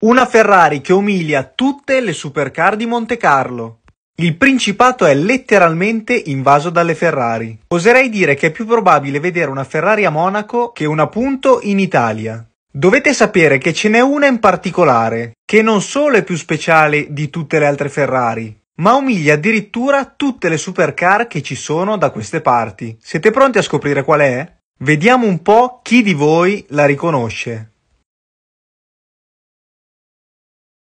Una Ferrari che umilia tutte le supercar di Montecarlo. Il Principato è letteralmente invaso dalle Ferrari. Oserei dire che è più probabile vedere una Ferrari a Monaco che una punto in Italia. Dovete sapere che ce n'è una in particolare, che non solo è più speciale di tutte le altre Ferrari, ma umilia addirittura tutte le supercar che ci sono da queste parti. Siete pronti a scoprire qual è? Vediamo un po' chi di voi la riconosce.